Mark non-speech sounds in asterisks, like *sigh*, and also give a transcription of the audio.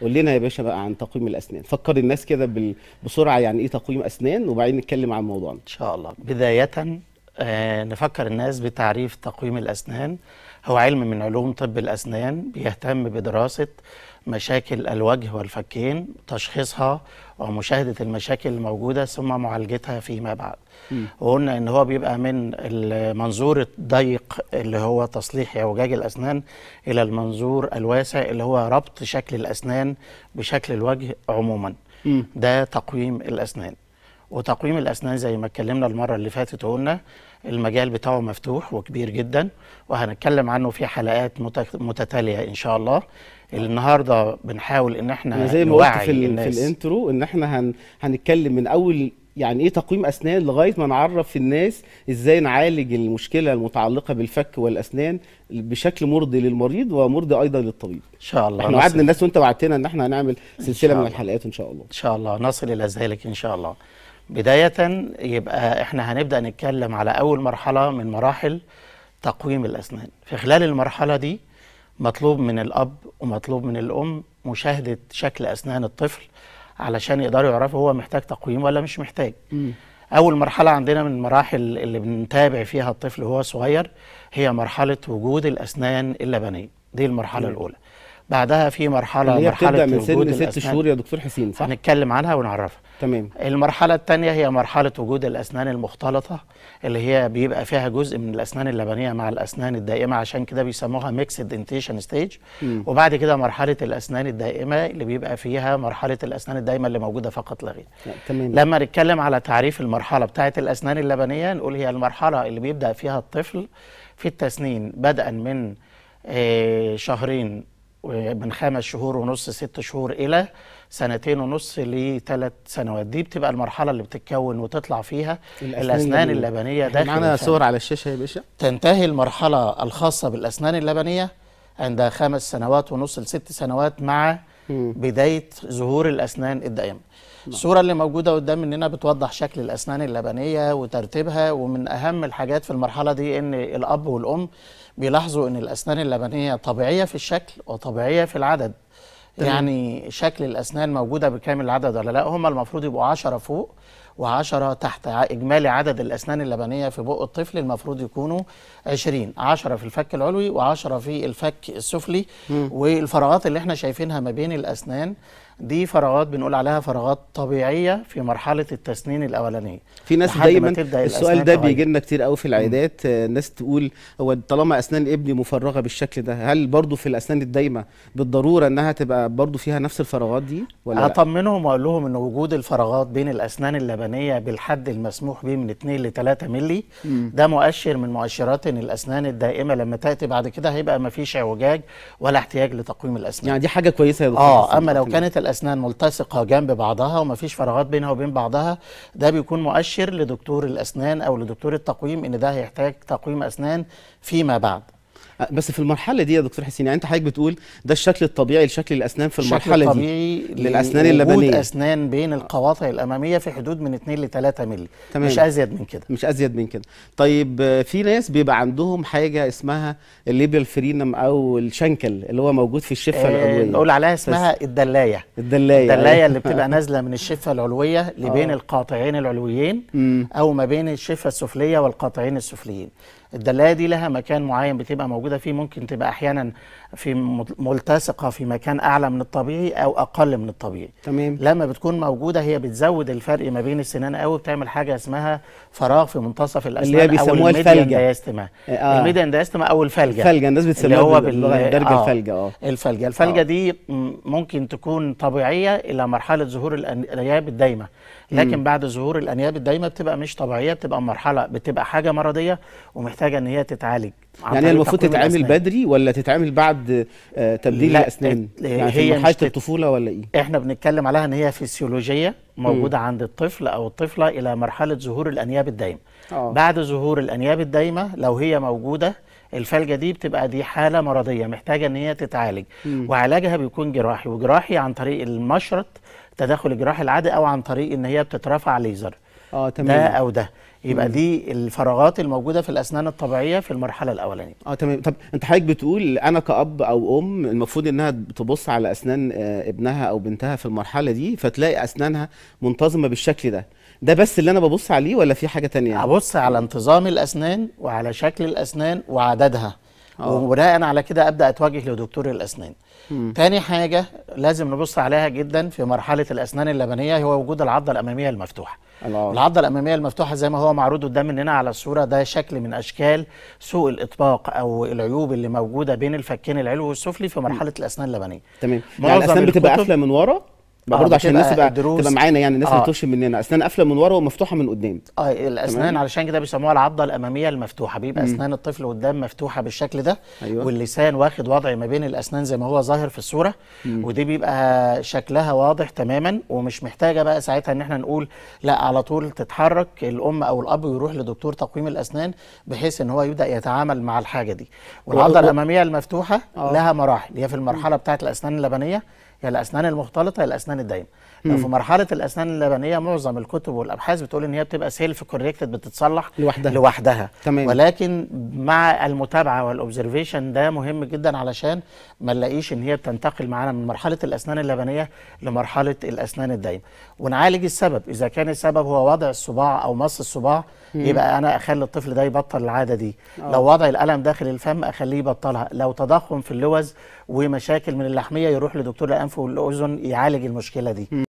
قول لنا يا باشا بقى عن تقويم الاسنان فكر الناس كده بال... بسرعه يعني ايه تقويم اسنان وبعدين نتكلم عن الموضوع ان شاء الله بدايه آه نفكر الناس بتعريف تقويم الاسنان هو علم من علوم طب الأسنان بيهتم بدراسة مشاكل الوجه والفكين تشخيصها ومشاهدة المشاكل الموجودة ثم معالجتها فيما بعد وقلنا ان هو بيبقى من المنظور الضيق اللي هو تصليح اعوجاج الاسنان الى المنظور الواسع اللي هو ربط شكل الاسنان بشكل الوجه عموما ده تقويم الاسنان وتقويم الاسنان زي ما اتكلمنا المره اللي فاتت قلنا المجال بتاعه مفتوح وكبير جدا وهنتكلم عنه في حلقات متتاليه ان شاء الله النهارده بنحاول ان احنا يعني زي ما قلت في, الناس. في الانترو ان احنا هن هنتكلم من اول يعني ايه تقويم اسنان لغايه ما نعرف الناس ازاي نعالج المشكله المتعلقه بالفك والاسنان بشكل مرضي للمريض ومرضي ايضا للطبيب. ان شاء الله احنا وعدنا الناس وانت وعدتنا ان احنا هنعمل سلسله من الحلقات ان شاء الله. ان شاء الله نصل الى ذلك ان شاء الله. بداية يبقى احنا هنبدأ نتكلم على أول مرحلة من مراحل تقويم الأسنان في خلال المرحلة دي مطلوب من الأب ومطلوب من الأم مشاهدة شكل أسنان الطفل علشان يقدروا يعرفوا هو محتاج تقويم ولا مش محتاج م. أول مرحلة عندنا من المراحل اللي بنتابع فيها الطفل وهو صغير هي مرحلة وجود الأسنان اللبنية دي المرحلة م. الأولى بعدها في مرحله اللي هي مرحله من سن ست شهور يا دكتور حسين صح؟ هنتكلم عنها ونعرفها تمام المرحله الثانيه هي مرحله وجود الاسنان المختلطه اللي هي بيبقى فيها جزء من الاسنان اللبنيه مع الاسنان الدائمه عشان كده بيسموها ميكس دنتيشن ستيج وبعد كده مرحله الاسنان الدائمه اللي بيبقى فيها مرحله الاسنان الدائمه اللي موجوده فقط لا غير تمام لما نتكلم على تعريف المرحله بتاعه الاسنان اللبنيه نقول هي المرحله اللي بيبدا فيها الطفل في التسنين بدءا من آه، شهرين من خمس شهور ونص ست شهور إلى سنتين ونص لثلاث سنوات دي بتبقى المرحلة اللي بتتكون وتطلع فيها الأسنان, اللبنية يعني داخل معانا صور على الشاشة يا باشا تنتهي المرحلة الخاصة بالأسنان اللبنية عند خمس سنوات ونص لست سنوات مع م. بداية ظهور الأسنان الدائمة نعم. الصورة اللي موجودة قدام مننا بتوضح شكل الأسنان اللبنية وترتيبها ومن أهم الحاجات في المرحلة دي إن الأب والأم بيلاحظوا ان الاسنان اللبنيه طبيعيه في الشكل وطبيعيه في العدد تمام. يعني شكل الاسنان موجوده بكامل العدد ولا لا هم المفروض يبقوا 10 فوق و10 تحت اجمالي عدد الاسنان اللبنيه في بق الطفل المفروض يكونوا 20 10 في الفك العلوي و10 في الفك السفلي م. والفراغات اللي احنا شايفينها ما بين الاسنان دي فراغات بنقول عليها فراغات طبيعيه في مرحله التسنين الاولانيه في ناس دايما السؤال ده بيجي لنا كتير قوي في العيادات آه، ناس تقول هو طالما اسنان ابني مفرغه بالشكل ده هل برضه في الاسنان الدايمه بالضروره انها تبقى برضه فيها نفس الفراغات دي ولا اطمنهم واقول لهم ان وجود الفراغات بين الاسنان اللبنيه بالحد المسموح به من 2 ل 3 مللي ده مؤشر من مؤشرات ان الاسنان الدائمه لما تاتي بعد كده هيبقى ما فيش اعوجاج ولا احتياج لتقويم الاسنان يعني دي حاجه كويسه يا دكتور اه اما لو كانت الاسنان ملتصقه جنب بعضها فيش فراغات بينها وبين بعضها ده بيكون مؤشر لدكتور الاسنان او لدكتور التقويم ان ده هيحتاج تقويم اسنان فيما بعد بس في المرحله دي يا دكتور حسين يعني انت حضرتك بتقول ده الشكل الطبيعي لشكل الاسنان في المرحله الطبيعي دي للاسنان اللبنيه اسنان بين القواطع الاماميه في حدود من 2 ل 3 مللي تمام. مش ازيد من كده مش ازيد من كده طيب في ناس بيبقى عندهم حاجه اسمها الليبيال فرينم او الشنكل اللي هو موجود في الشفه آه العلويه نقول عليها اسمها الدلايه الدلايه الدلايه آه. اللي بتبقى *laughs* نازله من الشفه العلويه لبين آه. القاطعين العلويين م. او ما بين الشفه السفليه والقاطعين السفليين الدلايه دي لها مكان معين بتبقى موجود موجوده فيه ممكن تبقى احيانا في ملتصقه في مكان اعلى من الطبيعي او اقل من الطبيعي تمام لما بتكون موجوده هي بتزود الفرق ما بين السنان قوي بتعمل حاجه اسمها فراغ في منتصف الاسنان اللي هي بيسموها الفلجه دياستما آه. آه. الميديان او الفلجه الفلجه الناس بتسميها اللي هو باللغه الدرجه آه. الفلجه اه الفلجه الفلجه آه. دي ممكن تكون طبيعيه الى مرحله ظهور الانياب الدايمه لكن م. بعد ظهور الانياب الدايمه بتبقى مش طبيعيه بتبقى مرحله بتبقى حاجه مرضيه ومحتاجه ان هي تتعالج يعني المفروض تتعامل بدري ولا تتعامل بعد آه، تبديل الاسنان يعني هي في مرحله الطفوله ولا ايه احنا بنتكلم عليها ان هي فسيولوجيه موجوده م. عند الطفل او الطفله الى مرحله ظهور الانياب الدايمه آه. بعد ظهور الانياب الدايمه لو هي موجوده الفلجه دي بتبقى دي حاله مرضيه محتاجه ان هي تتعالج م. وعلاجها بيكون جراحي وجراحي عن طريق المشرط تدخل الجراحي العادي او عن طريق ان هي بتترفع ليزر اه تمام ده او ده يبقى مم. دي الفراغات الموجوده في الاسنان الطبيعيه في المرحله الاولانيه اه تمام طب انت حضرتك بتقول انا كاب او ام المفروض انها تبص على اسنان آه، ابنها او بنتها في المرحله دي فتلاقي اسنانها منتظمه بالشكل ده ده بس اللي انا ببص عليه ولا في حاجه تانية ابص على انتظام الاسنان وعلى شكل الاسنان وعددها آه. وبناء على كده ابدا اتوجه لدكتور الاسنان مم. تاني حاجه لازم نبص عليها جدا في مرحله الاسنان اللبنيه هو وجود العضه الاماميه المفتوحه العضه الاماميه المفتوحه زي ما هو معروض قدام مننا على الصوره ده شكل من اشكال سوء الاطباق او العيوب اللي موجوده بين الفكين العلوي والسفلي في مرحله مم. الاسنان اللبنيه تمام يعني الاسنان بتبقى قافله من ورا ما آه، برضه عشان الناس تبقى تبقى معانا يعني الناس آه. ما مننا اسنان قافله من ورا ومفتوحه من قدام اه الاسنان علشان كده بيسموها العضه الاماميه المفتوحه بيبقى مم. اسنان الطفل قدام مفتوحه بالشكل ده أيوة. واللسان واخد وضع ما بين الاسنان زي ما هو ظاهر في الصوره مم. ودي بيبقى شكلها واضح تماما ومش محتاجه بقى ساعتها ان احنا نقول لا على طول تتحرك الام او الاب ويروح لدكتور تقويم الاسنان بحيث ان هو يبدا يتعامل مع الحاجه دي والعضه الاماميه المفتوحه آه. لها مراحل هي في المرحله بتاعه الاسنان اللبنيه يا الاسنان المختلطه يا الاسنان الدايمه لو في مرحله الاسنان اللبنيه معظم الكتب والابحاث بتقول ان هي بتبقى سيلف كوريكتد بتتصلح لوحدها لوحدها تمام. ولكن مع المتابعه والاوبزرفيشن ده مهم جدا علشان ما نلاقيش ان هي بتنتقل معانا من مرحله الاسنان اللبنيه لمرحله الاسنان الدايمه ونعالج السبب اذا كان السبب هو وضع الصباع او مص الصباع مم. يبقى انا اخلي الطفل ده يبطل العاده دي أوه. لو وضع الالم داخل الفم اخليه يبطلها لو تضخم في اللوز ومشاكل من اللحميه يروح لدكتور الانف والاذن يعالج المشكله دي